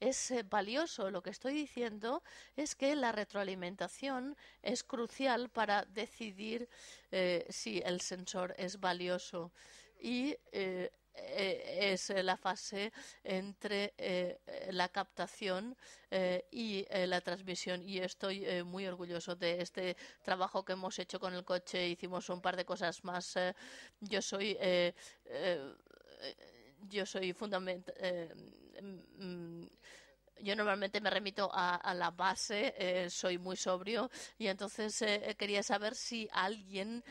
es eh, valioso. Lo que estoy diciendo es que la retroalimentación es crucial para decidir eh, si el sensor es valioso. Y eh, es la fase entre la captación y la transmisión y estoy muy orgulloso de este trabajo que hemos hecho con el coche hicimos un par de cosas más yo soy yo soy fundamental mm, yo normalmente me remito a, la base, eh, soy muy sobrio y entonces eh, eh, quería saber si alguien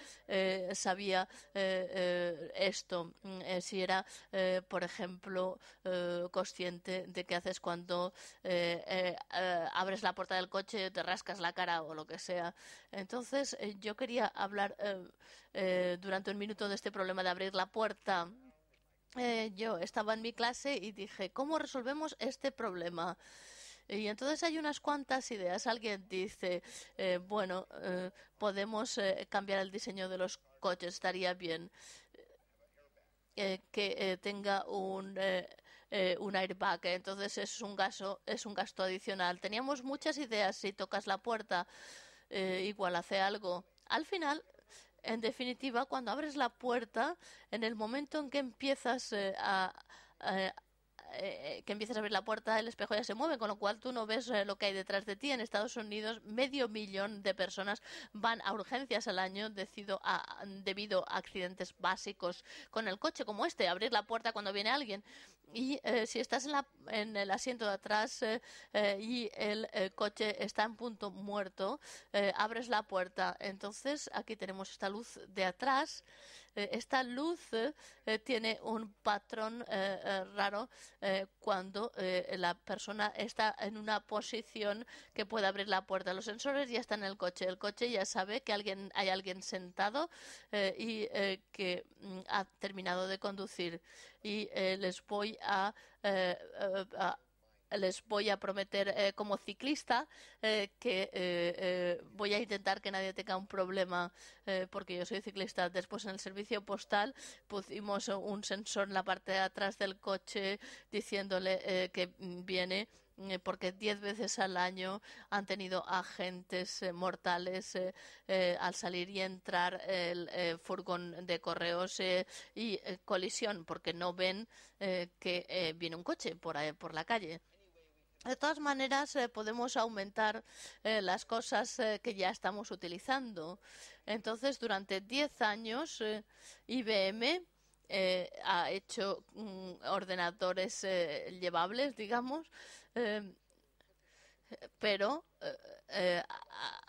sabía esto, mm, si era, por ejemplo, consciente de qué haces cuando abres la puerta del coche, te rascas la cara o lo que sea. Entonces yo quería hablar durante un minuto de este problema de abrir la puerta eh, yo estaba en mi clase y dije, ¿cómo resolvemos este problema? Y entonces hay unas cuantas ideas. Alguien dice, eh, bueno, eh, podemos cambiar el diseño de los coches, estaría bien que tenga un, un airbag. Entonces es un, gasto, es un gasto adicional. Teníamos muchas ideas. Si tocas la puerta, igual hace algo. Al final en definitiva, cuando abres la puerta, en el momento en que empiezas eh, a, a, eh, eh, eh, que empieces a abrir la puerta, el espejo ya se mueve, con lo cual tú no ves eh, lo que hay detrás de ti. En Estados Unidos, medio millón de personas van a urgencias al año debido a accidentes básicos con el coche, como este, abrir la puerta cuando viene alguien. Y si estás en, el asiento de atrás y el coche está en punto muerto, abres la puerta. Entonces, aquí tenemos esta luz de atrás eh, esta luz eh, tiene un patrón eh, raro cuando la persona está en una posición que puede abrir la puerta. Los sensores ya están en el coche. El coche ya sabe que alguien, hay alguien sentado y que mm, ha terminado de conducir. Y les voy a les voy a prometer eh, como ciclista eh, que eh, voy a intentar que nadie tenga un problema porque yo soy ciclista. Después en el servicio postal pusimos un sensor en la parte de atrás del coche diciéndole que viene porque diez veces al año han tenido agentes mortales al salir y entrar el furgón de correos y colisión porque no ven que viene un coche por, por la calle. De todas maneras, eh, podemos aumentar eh, las cosas eh, que ya estamos utilizando. Entonces, durante 10 años, IBM ha hecho mm, ordenadores llevables, digamos, pero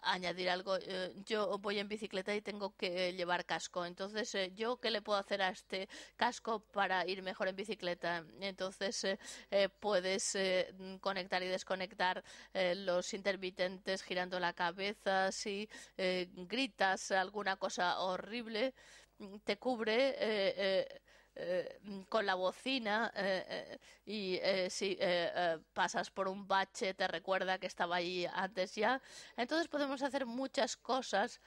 añadir algo. Eh, yo voy en bicicleta y tengo que llevar casco. Entonces, eh, ¿yo qué le puedo hacer a este casco para ir mejor en bicicleta? Entonces, eh, puedes conectar y desconectar los intermitentes girando la cabeza. Si gritas alguna cosa horrible, te cubre eh, con la bocina eh, eh, y si pasas por un bache te recuerda que estaba ahí antes ya. Entonces podemos hacer muchas cosas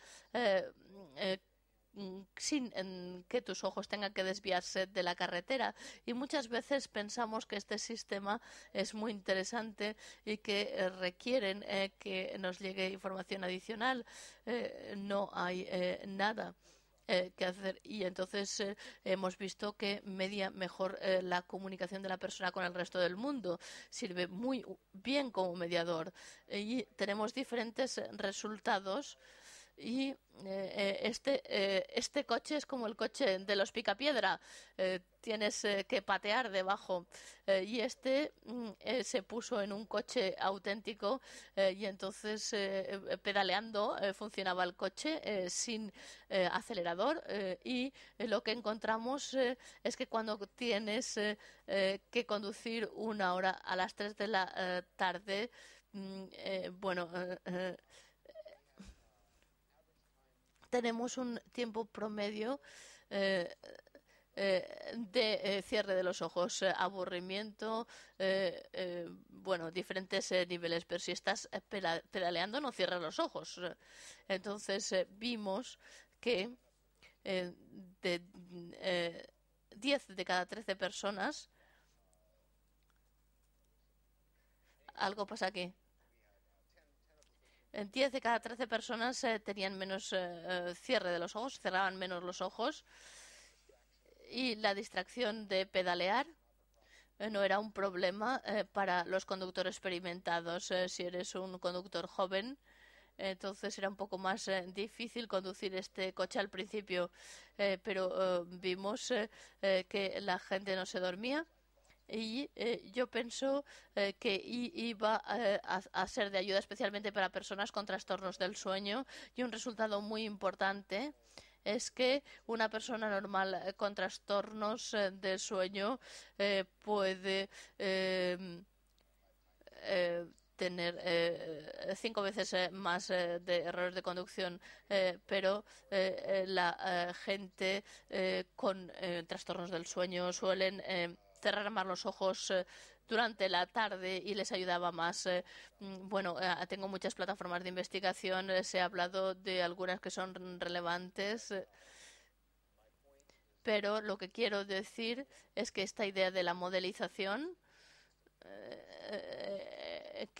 sin que tus ojos tengan que desviarse de la carretera. Y muchas veces pensamos que este sistema es muy interesante y que requieren que nos llegue información adicional. no hay nada eh, Y entonces eh, hemos visto que media mejor eh, la comunicación de la persona con el resto del mundo. Sirve muy bien como mediador. Y tenemos diferentes eh, resultados y eh, eh, este, eh, este coche es como el coche de los picapiedra. tienes que patear debajo. y este mm, se puso en un coche auténtico y entonces pedaleando funcionaba el coche sin acelerador. y lo que encontramos es que cuando tienes que conducir una hora a las 3 de la tarde, mm, bueno tenemos un tiempo promedio eh, eh, de eh, cierre de los ojos, aburrimiento, bueno, diferentes niveles, pero si estás pedaleando no cierras los ojos. Entonces vimos que de 10 de cada 13 personas algo pasa aquí. En 10 de cada 13 personas eh, tenían menos eh, eh, cierre de los ojos, cerraban menos los ojos. Y la distracción de pedalear no era un problema para los conductores experimentados. si eres un conductor joven, entonces era un poco más difícil conducir este coche al principio, pero vimos que la gente no se dormía y eh, yo pienso eh, que iba eh, a, ser de ayuda especialmente para personas con trastornos del sueño y un resultado muy importante es que una persona normal con trastornos del sueño puede em, tener cinco veces más de errores de conducción, pero la gente con trastornos del sueño suelen em, cerrar más los ojos eh, durante la tarde y les ayudaba más. Eh, mm, bueno, eh, tengo muchas plataformas de investigación, se ha hablado de algunas que son relevantes. Pero lo que quiero decir es que esta idea de la modelización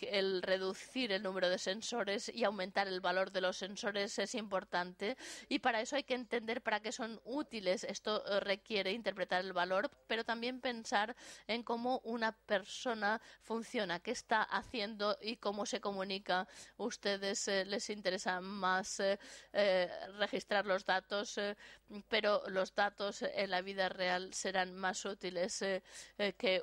el reducir el número de sensores y aumentar el valor de los sensores es importante y para eso hay que entender para qué son útiles. Esto eh, requiere interpretar el valor, pero también pensar en cómo una persona funciona, qué está haciendo y cómo se comunica. Ustedes eh, les interesa más eh, registrar los datos, pero los datos en la vida real serán más útiles que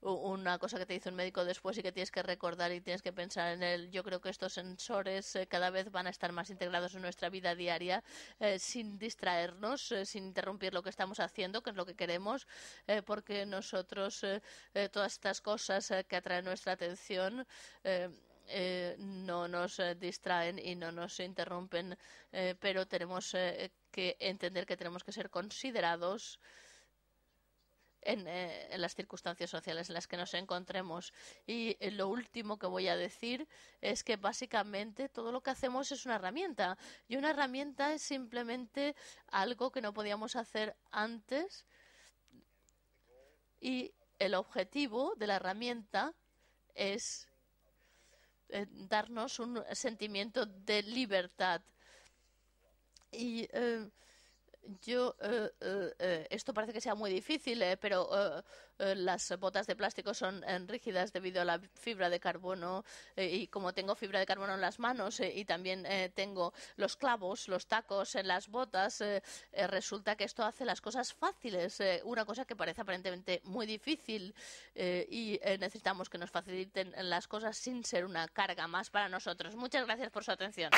una cosa que te dice un médico después y que tienes que recordar y tienes que pensar en él. Yo creo que estos sensores eh, cada vez van a estar más integrados en nuestra vida diaria eh, sin distraernos, eh, sin interrumpir lo que estamos haciendo, que es lo que queremos, porque nosotros todas estas cosas que atraen nuestra atención no nos distraen y no nos interrumpen, pero tenemos que entender que tenemos que ser considerados eh, en, las circunstancias sociales en las que nos encontremos. Y eh, lo último que voy a decir es que básicamente todo lo que hacemos es una herramienta. Y una herramienta es simplemente algo que no podíamos hacer antes. Y el objetivo de la herramienta es eh, darnos un sentimiento de libertad. Y yo, eh, eh, eh, esto parece que sea muy difícil, pero las botas de plástico son rígidas debido a la fibra de carbono y como tengo fibra de carbono en las manos y también tengo los clavos, los tacos en las botas, resulta que esto hace las cosas fáciles, una cosa que parece aparentemente muy difícil y necesitamos que nos faciliten las cosas sin ser una carga más para nosotros. Muchas gracias por su atención.